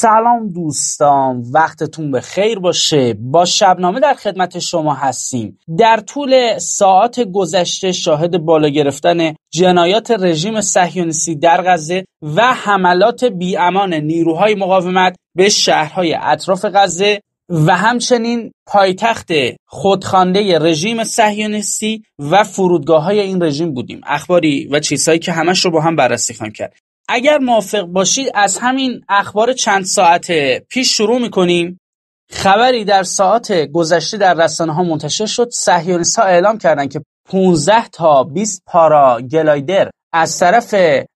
سلام دوستان وقتتون به خیر باشه با شبنامه در خدمت شما هستیم در طول ساعات گذشته شاهد بالا گرفتن جنایات رژیم صهیونیستی در غزه و حملات بیامان نیروهای مقاومت به شهرهای اطراف غزه و همچنین پایتخت خودخوانده رژیم صهیونیستی و فرودگاه های این رژیم بودیم اخباری و چیزهایی که همش رو با هم بررسی خواهیم کرد اگر موافق باشید از همین اخبار چند ساعت پیش شروع میکنیم خبری در ساعت گذشته در رسانه ها منتشر شد سهیونیست ها اعلام کردند که 15 تا 20 پارا گلایدر از طرف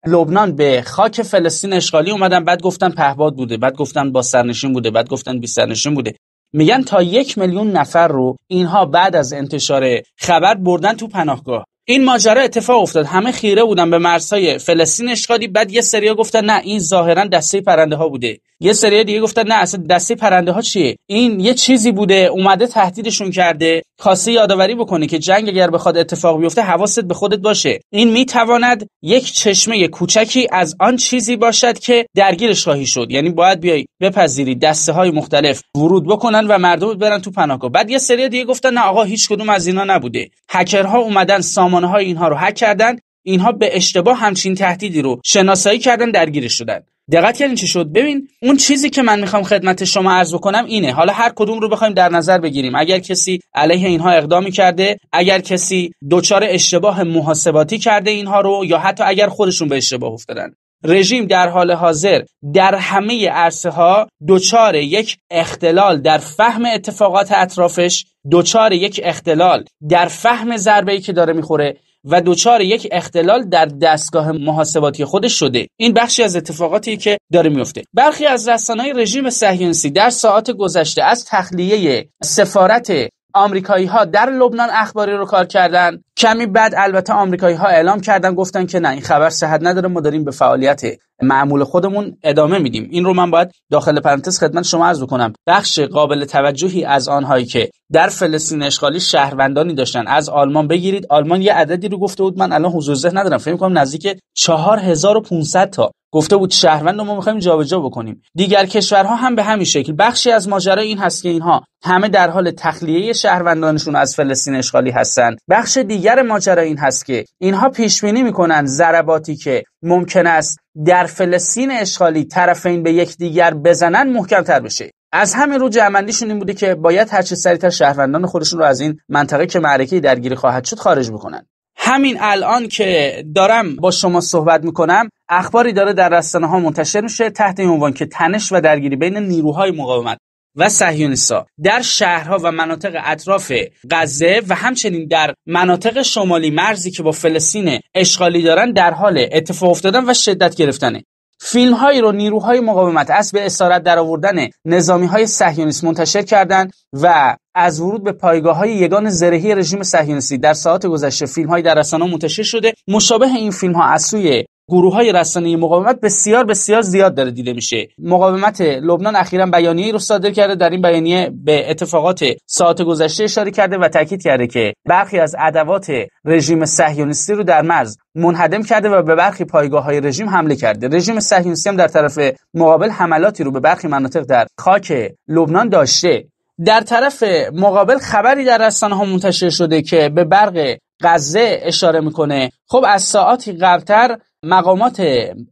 لبنان به خاک فلسطین اشغالی اومدن بعد گفتن پهباد بوده بعد گفتن با سرنشین بوده بعد گفتن بی سرنشین بوده میگن تا یک میلیون نفر رو اینها بعد از انتشار خبر بردن تو پناهگاه این ماجرا اتفاق افتاد همه خیره بودن به مرزهای فلسطین اشغالی بعد یه سریا گفتن نه این ظاهرا دسته پرنده ها بوده یه سریا دیگه گفتن نه اصلا دسته پرنده ها چیه این یه چیزی بوده اومده تهدیدشون کرده کاسه یادآوری بکنه که جنگ اگر بخواد اتفاق بیفته حواست به خودت باشه این میتواند یک چشمه کوچکی از آن چیزی باشد که درگیرش خواهی شد یعنی باید بیای بپذیری دسته های مختلف ورود بکنن و مردم برن تو پناهگاه بعد یه سری دیگه گفتن نه آقا هیچ کدوم از اینا نبوده هکرها اومدن سامان سامانه های اینها رو هک کردن اینها به اشتباه همچین تهدیدی رو شناسایی کردن درگیرش شدن دقت کردین چی شد ببین اون چیزی که من میخوام خدمت شما عرض بکنم اینه حالا هر کدوم رو بخوایم در نظر بگیریم اگر کسی علیه اینها اقدامی کرده اگر کسی دچار اشتباه محاسباتی کرده اینها رو یا حتی اگر خودشون به اشتباه افتادن رژیم در حال حاضر در همه عرصه ها دچار یک اختلال در فهم اتفاقات اطرافش دچار یک اختلال در فهم ضربه که داره میخوره و دچار یک اختلال در دستگاه محاسباتی خودش شده این بخشی از اتفاقاتی که داره میفته برخی از رسانه‌های رژیم سهیونسی در ساعات گذشته از تخلیه سفارت آمریکایی ها در لبنان اخباری رو کار کردن کمی بعد البته آمریکایی ها اعلام کردن گفتن که نه این خبر صحت نداره ما داریم به فعالیت معمول خودمون ادامه میدیم این رو من باید داخل پرانتز خدمت شما عرض کنم بخش قابل توجهی از آنهایی که در فلسطین اشغالی شهروندانی داشتن از آلمان بگیرید آلمان یه عددی رو گفته بود من الان حضور ذهن ندارم فکر کنم نزدیک 4500 تا گفته بود شهروند ما میخوایم جابجا بکنیم دیگر کشورها هم به همین شکل بخشی از ماجرا این هست که اینها همه در حال تخلیه شهروندانشون از فلسطین اشغالی هستند بخش دیگر ماجرا این هست که اینها پیش بینی میکنن ضرباتی که ممکن است در فلسطین اشغالی طرفین به یکدیگر بزنن محکمتر بشه از همین رو جمعندیشون این بوده که باید هرچه سریعتر شهروندان خودشون رو از این منطقه که معرکه درگیری خواهد شد خارج بکنن همین الان که دارم با شما صحبت میکنم اخباری داره در رسانه ها منتشر میشه تحت این عنوان که تنش و درگیری بین نیروهای مقاومت و سهیونیسا در شهرها و مناطق اطراف غزه و همچنین در مناطق شمالی مرزی که با فلسطین اشغالی دارن در حال اتفاق افتادن و شدت گرفتنه فیلم هایی رو نیروهای مقاومت از به اسارت در آوردن نظامی های صهیونیست منتشر کردند و از ورود به پایگاه های یگان زرهی رژیم صهیونیستی در ساعات گذشته فیلم های در رسانه منتشر شده مشابه این فیلم ها از سوی گروه های رسانه مقاومت بسیار بسیار زیاد داره دیده میشه مقاومت لبنان اخیرا بیانیه رو صادر کرده در این بیانیه به اتفاقات ساعت گذشته اشاره کرده و تاکید کرده که برخی از ادوات رژیم صهیونیستی رو در مرز منهدم کرده و به برخی پایگاه های رژیم حمله کرده رژیم صهیونیستی هم در طرف مقابل حملاتی رو به برخی مناطق در خاک لبنان داشته در طرف مقابل خبری در رسانه ها منتشر شده که به برق غزه اشاره میکنه خب از ساعاتی قبلتر مقامات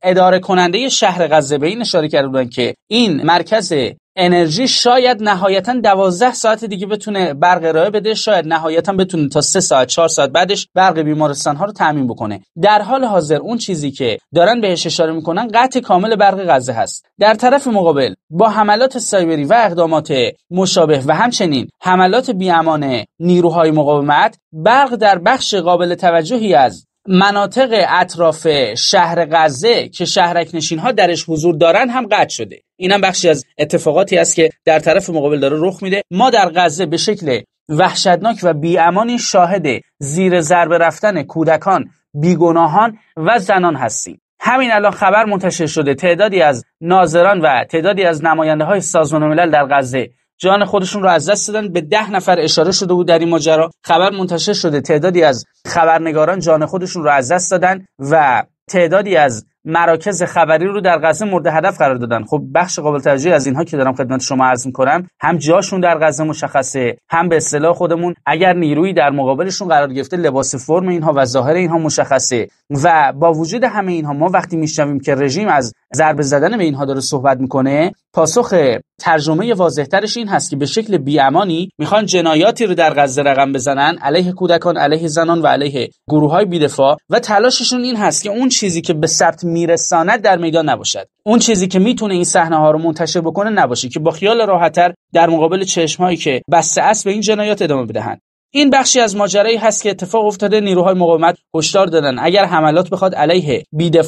اداره کننده شهر غزه به این اشاره کرده بودن که این مرکز انرژی شاید نهایتا دوازده ساعت دیگه بتونه برق ارائه بده شاید نهایتا بتونه تا سه ساعت چهار ساعت بعدش برق بیمارستان ها رو تعمین بکنه در حال حاضر اون چیزی که دارن بهش اشاره میکنن قطع کامل برق غزه هست در طرف مقابل با حملات سایبری و اقدامات مشابه و همچنین حملات بیامان نیروهای مقاومت برق در بخش قابل توجهی از مناطق اطراف شهر غزه که شهرک نشین ها درش حضور دارن هم قطع شده این هم بخشی از اتفاقاتی است که در طرف مقابل داره رخ میده ما در غزه به شکل وحشتناک و بیامانی شاهد زیر ضربه رفتن کودکان بیگناهان و زنان هستیم همین الان خبر منتشر شده تعدادی از ناظران و تعدادی از نماینده های سازمان ملل در غزه جان خودشون رو از دست دادن به ده نفر اشاره شده بود در این ماجرا خبر منتشر شده تعدادی از خبرنگاران جان خودشون رو از دست دادن و تعدادی از مراکز خبری رو در غزه مورد هدف قرار دادن خب بخش قابل توجهی از اینها که دارم خدمت شما عرض میکنم هم جاشون در غزه مشخصه هم به اصطلاح خودمون اگر نیرویی در مقابلشون قرار گرفته لباس فرم اینها و ظاهر اینها مشخصه و با وجود همه اینها ما وقتی میشنویم که رژیم از ضربه زدن به اینها داره صحبت میکنه پاسخ ترجمه واضحترش این هست که به شکل بیامانی میخوان جنایاتی رو در غزه رقم بزنن علیه کودکان علیه زنان و علیه گروه های بیدفاع و تلاششون این هست که اون چیزی که به ثبت میرساند در میدان نباشد اون چیزی که میتونه این صحنه ها رو منتشر بکنه نباشه که با خیال راحتتر در مقابل چشم هایی که بسته است به این جنایات ادامه بدهند این بخشی از ماجرایی هست که اتفاق افتاده نیروهای مقاومت هشدار دادن اگر حملات بخواد علیه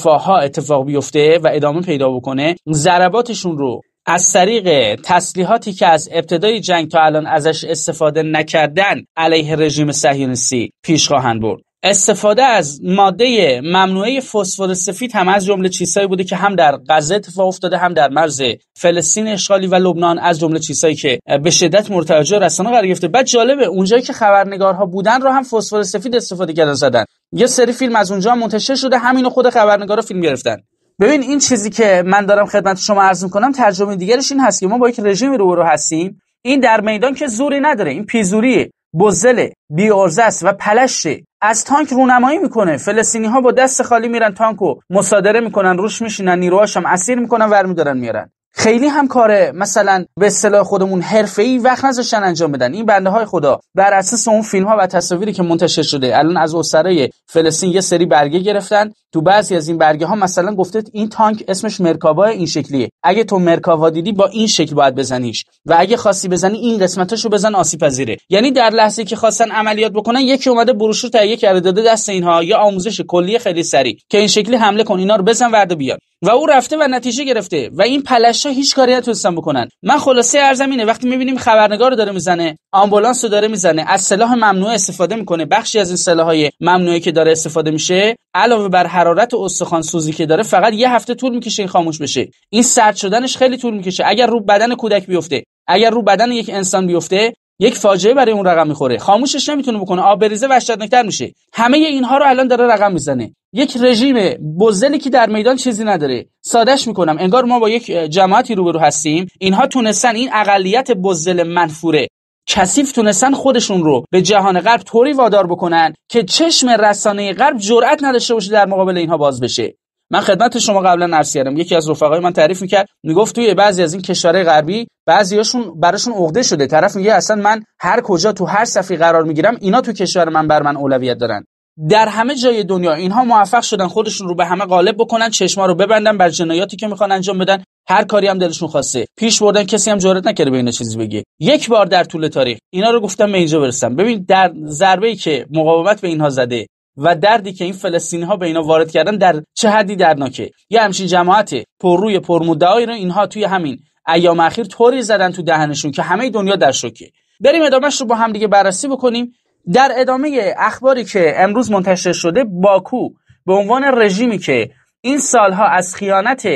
ها اتفاق بیفته و ادامه پیدا بکنه ضرباتشون رو از طریق تسلیحاتی که از ابتدای جنگ تا الان ازش استفاده نکردن علیه رژیم صهیونیستی پیش خواهند برد استفاده از ماده ممنوعه فسفر سفید هم از جمله چیزهایی بوده که هم در غزه اتفاق افتاده هم در مرز فلسطین اشغالی و لبنان از جمله چیزهایی که به شدت مورد رسانه قرار گرفته بعد جالبه اونجایی که خبرنگارها بودن رو هم فسفر سفید استفاده کردن زدن یه سری فیلم از اونجا منتشر شده همینو خود خبرنگارا فیلم گرفتن ببین این چیزی که من دارم خدمت شما عرض کنم ترجمه دیگرش این هست که ما با یک رژیم رو هستیم این در میدان که زوری نداره این پیزوری بزله بی است و پلشه از تانک رونمایی میکنه فلسطینی ها با دست خالی میرن تانک رو مصادره میکنن روش میشینن نیروهاش هم اسیر میکنن ورمیدارن میارن خیلی هم کاره مثلا به اصطلاح خودمون حرفه وقت نذاشتن انجام بدن این بنده های خدا بر اساس اون فیلم ها و تصاویری که منتشر شده الان از اسرای فلسطین یه سری برگه گرفتن تو بعضی از این برگه ها مثلا گفته این تانک اسمش مرکابا این شکلیه اگه تو مرکاوا دیدی با این شکل باید بزنیش و اگه خاصی بزنی این قسمتاشو بزن آسیب پذیره یعنی در لحظه که خواستن عملیات بکنن یکی اومده بروشور تهیه کرده داده دست اینها یا آموزش کلی خیلی سریع که این شکلی حمله کن اینا رو بزن ورده بیار و او رفته و نتیجه گرفته و این پلشا هیچ کاری نتونستن بکنن من خلاصه ارزمینه وقتی میبینیم خبرنگار داره میزنه آمبولانس رو داره میزنه از سلاح ممنوع استفاده میکنه بخشی از این سلاحهای ممنوعی که داره استفاده میشه علاوه بر حرارت استخوان سوزی که داره فقط یه هفته طول میکشه این خاموش بشه این سرد شدنش خیلی طول میکشه اگر رو بدن کودک بیفته اگر رو بدن یک انسان بیفته یک فاجعه برای اون رقم میخوره خاموشش نمیتونه بکنه آب بریزه وحشتناکتر میشه همه اینها رو الان داره رقم میزنه یک رژیم بزلی که در میدان چیزی نداره سادش میکنم انگار ما با یک جماعتی روبرو هستیم اینها تونستن این اقلیت بزل منفوره کثیف تونستن خودشون رو به جهان غرب طوری وادار بکنن که چشم رسانه غرب جرأت نداشته باشه در مقابل اینها باز بشه من خدمت شما قبلا عرض کردم یکی از رفقای من تعریف میکرد میگفت توی بعضی از این کشورهای غربی بعضیاشون براشون عقده شده طرف میگه اصلا من هر کجا تو هر صفی قرار میگیرم اینا تو کشور من بر من اولویت دارن در همه جای دنیا اینها موفق شدن خودشون رو به همه غالب بکنن چشما رو ببندن بر جنایاتی که میخوان انجام بدن هر کاری هم دلشون خواسته پیش بردن کسی هم جرئت نکرده به اینا چیزی بگه یک بار در طول تاریخ اینا رو گفتم به اینجا برسم ببین در ضربه‌ای که مقاومت به اینها زده و دردی که این فلسطینی ها به اینا وارد کردن در چه حدی درناکه یه همچین جماعت پرروی پرمدعایی رو اینها توی همین ایام اخیر طوری زدن تو دهنشون که همه دنیا در شوکه بریم ادامش رو با هم دیگه بررسی بکنیم در ادامه اخباری که امروز منتشر شده باکو به عنوان رژیمی که این سالها از خیانت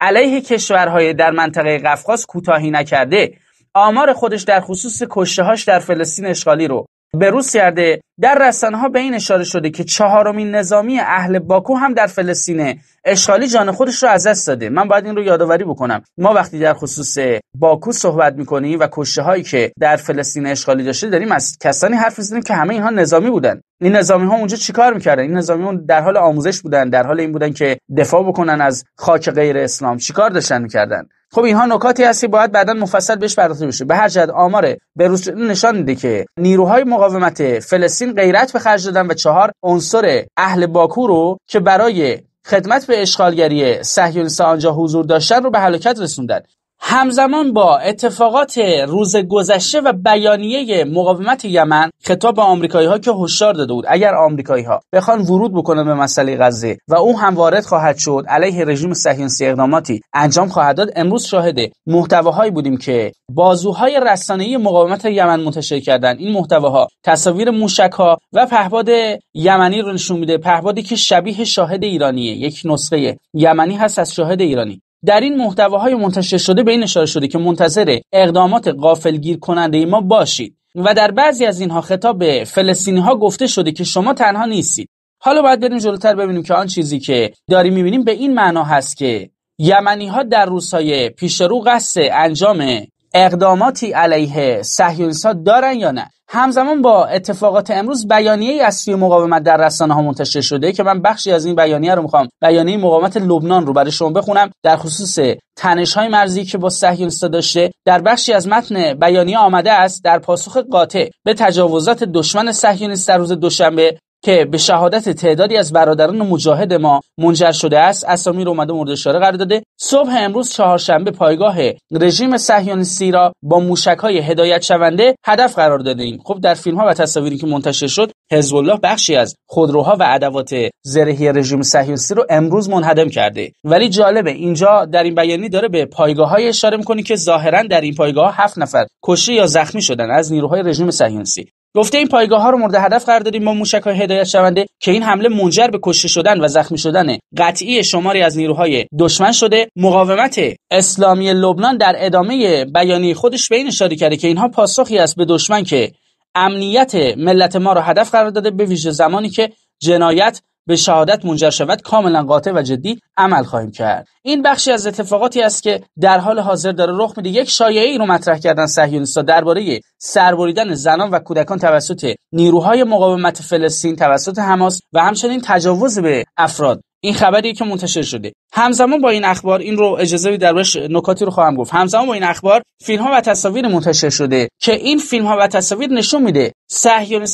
علیه کشورهای در منطقه قفقاز کوتاهی نکرده آمار خودش در خصوص کشتهاش در فلسطین اشغالی رو به روس کرده در ها به این اشاره شده که چهارمین نظامی اهل باکو هم در فلسطین اشغالی جان خودش رو از دست داده من باید این رو یادآوری بکنم ما وقتی در خصوص باکو صحبت میکنیم و کشته هایی که در فلسطین اشغالی داشته داریم از کسانی حرف میزنیم که همه اینها نظامی بودن این نظامی ها اونجا چیکار میکردن این نظامی ها در حال آموزش بودن در حال این بودن که دفاع بکنن از خاک غیر اسلام چیکار داشتن میکردن خب اینها نکاتی هستی باید بعدا مفصل بهش پرداخته بشه به هر جد آمار روز نشان میده که نیروهای مقاومت فلسطین غیرت به خرج دادن و چهار عنصر اهل باکو رو که برای خدمت به اشغالگری صهیونیست‌ها آنجا حضور داشتن رو به هلاکت رسوندن همزمان با اتفاقات روز گذشته و بیانیه مقاومت یمن خطاب به آمریکایی ها که هشدار داده بود اگر آمریکایی ها بخوان ورود بکنن به مسئله غزه و او هم وارد خواهد شد علیه رژیم صهیونیستی اقداماتی انجام خواهد داد امروز شاهد محتواهایی بودیم که بازوهای رسانه‌ای مقاومت یمن منتشر کردن این محتواها تصاویر موشک ها و پهپاد یمنی رو نشون میده پهبادی که شبیه شاهد ایرانیه یک نسخه یمنی هست از شاهد ایرانی در این محتواهای منتشر شده به این اشاره شده که منتظر اقدامات قافلگیر کننده ما باشید و در بعضی از اینها خطاب به فلسطینی ها گفته شده که شما تنها نیستید حالا باید بریم جلوتر ببینیم که آن چیزی که داریم میبینیم به این معنا هست که یمنی ها در روزهای پیش رو قصد انجام اقداماتی علیه صهیونیست‌ها دارن یا نه همزمان با اتفاقات امروز بیانیه از سوی مقاومت در رسانه ها منتشر شده که من بخشی از این بیانیه رو میخوام بیانیه مقاومت لبنان رو برای شما بخونم در خصوص تنش های مرزی که با صهیونیست‌ها داشته در بخشی از متن بیانیه آمده است در پاسخ قاطع به تجاوزات دشمن صهیونیست در روز دوشنبه که به شهادت تعدادی از برادران مجاهد ما منجر شده است اسامی رو اومده مورد اشاره قرار داده صبح امروز چهارشنبه پایگاه رژیم صهیونیستی را با های هدایت شونده هدف قرار دادیم خب در فیلم ها و تصاویری که منتشر شد حزب الله بخشی از خودروها و ادوات زرهی رژیم صهیونیستی رو امروز منهدم کرده ولی جالبه اینجا در این بیانیه داره به های اشاره می‌کنه که ظاهرا در این پایگاه هفت نفر کشته یا زخمی شدن از نیروهای رژیم صهیونیستی گفته این پایگاه ها رو مورد هدف قرار دادیم با موشک های هدایت شونده که این حمله منجر به کشته شدن و زخمی شدن قطعی شماری از نیروهای دشمن شده مقاومت اسلامی لبنان در ادامه بیانیه خودش به این اشاره کرده که اینها پاسخی است به دشمن که امنیت ملت ما را هدف قرار داده به ویژه زمانی که جنایت به شهادت منجر شود کاملا قاطع و جدی عمل خواهیم کرد این بخشی از اتفاقاتی است که در حال حاضر داره رخ میده یک شایعه ای رو مطرح کردن صهیونیستها درباره سربریدن زنان و کودکان توسط نیروهای مقاومت فلسطین توسط حماس و همچنین تجاوز به افراد این خبری که منتشر شده همزمان با این اخبار این رو اجازه بدید بش نکاتی رو خواهم گفت همزمان با این اخبار فیلم ها و تصاویر منتشر شده که این فیلم ها و تصاویر نشون میده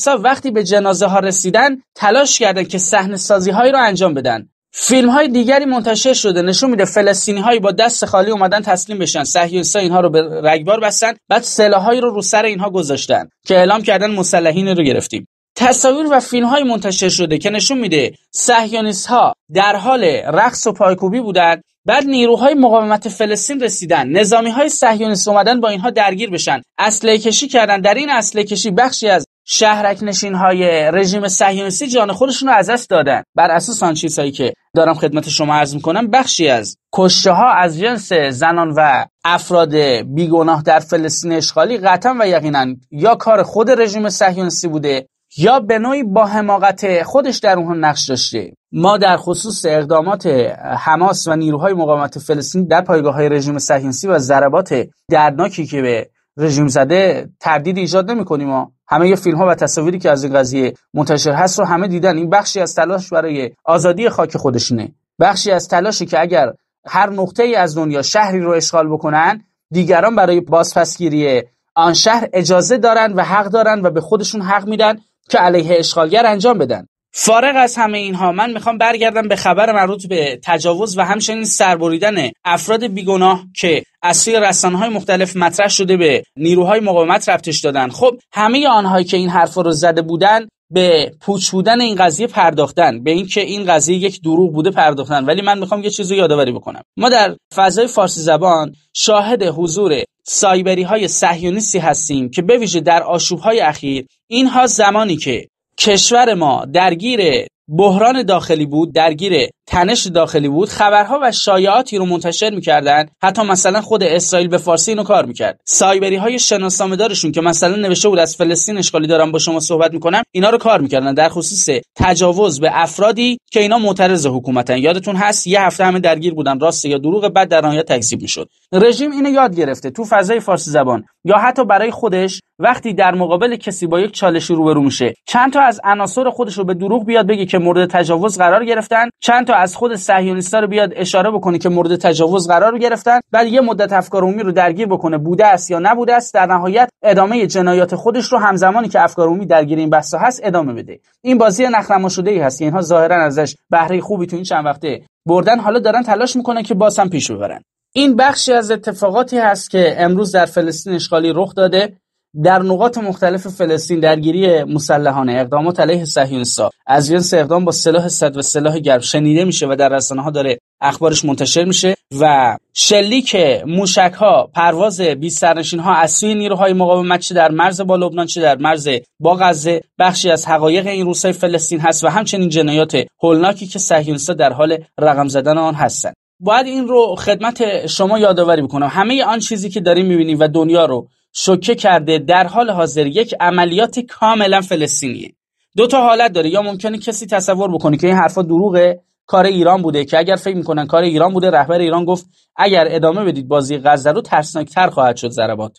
ها وقتی به جنازه ها رسیدن تلاش کردن که صحنه سازی هایی رو انجام بدن فیلم های دیگری منتشر شده نشون میده فلسطینی هایی با دست خالی اومدن تسلیم بشن صهیونیستا اینها رو به رگبار بستن بعد سلاحهایی رو رو سر اینها گذاشتن که اعلام کردن مسلحین رو گرفتیم تصاویر و های منتشر شده که نشون میده سهیانیس ها در حال رقص و پایکوبی بودند بعد نیروهای مقاومت فلسطین رسیدن نظامی های صهیونیست اومدن با اینها درگیر بشن اصله کشی کردن در این اسلحه کشی بخشی از شهرک نشین های رژیم صهیونیستی جان خودشون رو از دست دادن بر اساس آن چیزهایی که دارم خدمت شما عرض میکنم بخشی از کشته ها از جنس زنان و افراد بیگناه در فلسطین اشغالی قطعا و یقینا یا کار خود رژیم صهیونیستی بوده یا به نوعی با حماقت خودش در اون نقش داشته ما در خصوص اقدامات حماس و نیروهای مقاومت فلسطین در پایگاه های رژیم صهیونیستی و ضربات دردناکی که به رژیم زده تردید ایجاد نمی کنیم و همه فیلم ها و تصاویری که از این قضیه منتشر هست رو همه دیدن این بخشی از تلاش برای آزادی خاک خودشونه بخشی از تلاشی که اگر هر نقطه ای از دنیا شهری رو اشغال بکنن دیگران برای بازپسگیری آن شهر اجازه دارن و حق دارن و به خودشون حق میدن که علیه اشغالگر انجام بدن فارغ از همه اینها من میخوام برگردم به خبر مربوط به تجاوز و همچنین سربریدن افراد بیگناه که از سوی های مختلف مطرح شده به نیروهای مقاومت رفتش دادن خب همه آنهایی که این حرفا رو زده بودن به پوچ بودن این قضیه پرداختن به اینکه این قضیه یک دروغ بوده پرداختن ولی من میخوام یه چیزی یادآوری بکنم ما در فضای فارسی زبان شاهد حضور سایبری های صهیونیستی هستیم که به ویژه در آشوب های اخیر اینها زمانی که کشور ما درگیر بحران داخلی بود درگیر تنش داخلی بود خبرها و شایعاتی رو منتشر میکردن حتی مثلا خود اسرائیل به فارسی اینو کار میکرد سایبری های شناسنامه دارشون که مثلا نوشته بود از فلسطین اشغالی دارم با شما صحبت میکنم اینا رو کار میکردن در خصوص تجاوز به افرادی که اینا معترض حکومتن یادتون هست یه هفته همه درگیر بودن راست یا دروغ بعد در نهایت تکذیب میشد رژیم اینو یاد گرفته تو فضای فارسی زبان یا حتی برای خودش وقتی در مقابل کسی با یک چالشی روبرو میشه چند تا از عناصر خودش رو به دروغ بیاد بگه که مورد تجاوز قرار گرفتن چند تا از خود صهیونیستا رو بیاد اشاره بکنه که مورد تجاوز قرار گرفتن بعد یه مدت افکار عمومی رو درگیر بکنه بوده است یا نبوده است در نهایت ادامه جنایات خودش رو همزمانی که افکار عمومی درگیر این بحثا هست ادامه بده این بازی نخنما شده ای هست اینها ظاهرا ازش بهره خوبی تو این چند وقته بردن حالا دارن تلاش میکنن که باسم پیش ببرن این بخشی از اتفاقاتی هست که امروز در فلسطین اشغالی رخ داده در نقاط مختلف فلسطین درگیری مسلحانه اقدامات علیه سهیونسا از جنس اقدام با سلاح صد و سلاح گرم شنیده میشه و در رسانه ها داره اخبارش منتشر میشه و شلیک موشک ها پرواز بی سرنشین ها از سوی نیروهای مقاومت چه در مرز با لبنان چه در مرز با غزه بخشی از حقایق این روسای فلسطین هست و همچنین جنایات هولناکی که سهیونسا در حال رقم زدن آن هستند باید این رو خدمت شما یادآوری بکنم همه آن چیزی که داریم میبینیم و دنیا رو شوکه کرده در حال حاضر یک عملیات کاملا فلسطینیه دو تا حالت داره یا ممکنه کسی تصور بکنه که این حرفا دروغه کار ایران بوده که اگر فکر میکنن کار ایران بوده رهبر ایران گفت اگر ادامه بدید بازی غزه رو ترسناکتر خواهد شد ضربات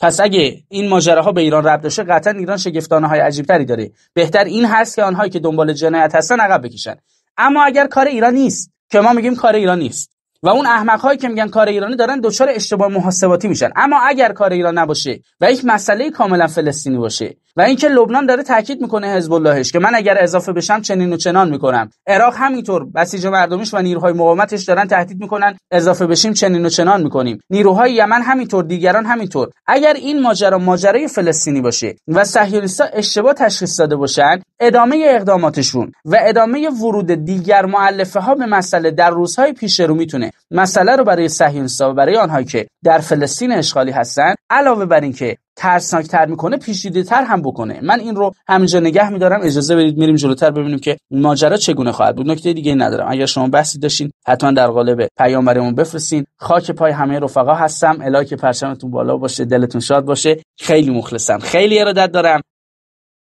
پس اگه این ماجراها به ایران ربط داشته قطعا ایران شگفتانه های عجیب داره بهتر این هست که آنهایی که دنبال جنایت هستن عقب بکشن اما اگر کار ایران نیست که ما میگیم کار ایران نیست و اون احمق هایی که میگن کار ایرانی دارن دچار اشتباه محاسباتی میشن اما اگر کار ایران نباشه و یک مسئله کاملا فلسطینی باشه و اینکه لبنان داره تاکید میکنه حزب اللهش که من اگر اضافه بشم چنین و چنان میکنم عراق همینطور بسیج مردمیش و نیروهای مقاومتش دارن تهدید میکنن اضافه بشیم چنین و چنان میکنیم نیروهای یمن همینطور دیگران همینطور اگر این ماجرا ماجرای فلسطینی باشه و صهیونیست‌ها اشتباه تشخیص داده باشن ادامه اقداماتشون و ادامه ورود دیگر مؤلفه ها به مسئله در روزهای پیش رو میتونه مسئله رو برای صهیونیست‌ها و برای آنهایی که در فلسطین اشغالی هستن علاوه بر اینکه ترسناکتر میکنه پیشیده تر هم بکنه من این رو همینجا نگه میدارم اجازه بدید میریم جلوتر ببینیم که ماجرا چگونه خواهد بود نکته دیگه ندارم اگر شما بحثی داشتین حتما در قالب پیام برامون بفرستین خاک پای همه رفقا هستم الهی که پرچمتون بالا باشه دلتون شاد باشه خیلی مخلصم خیلی ارادت دارم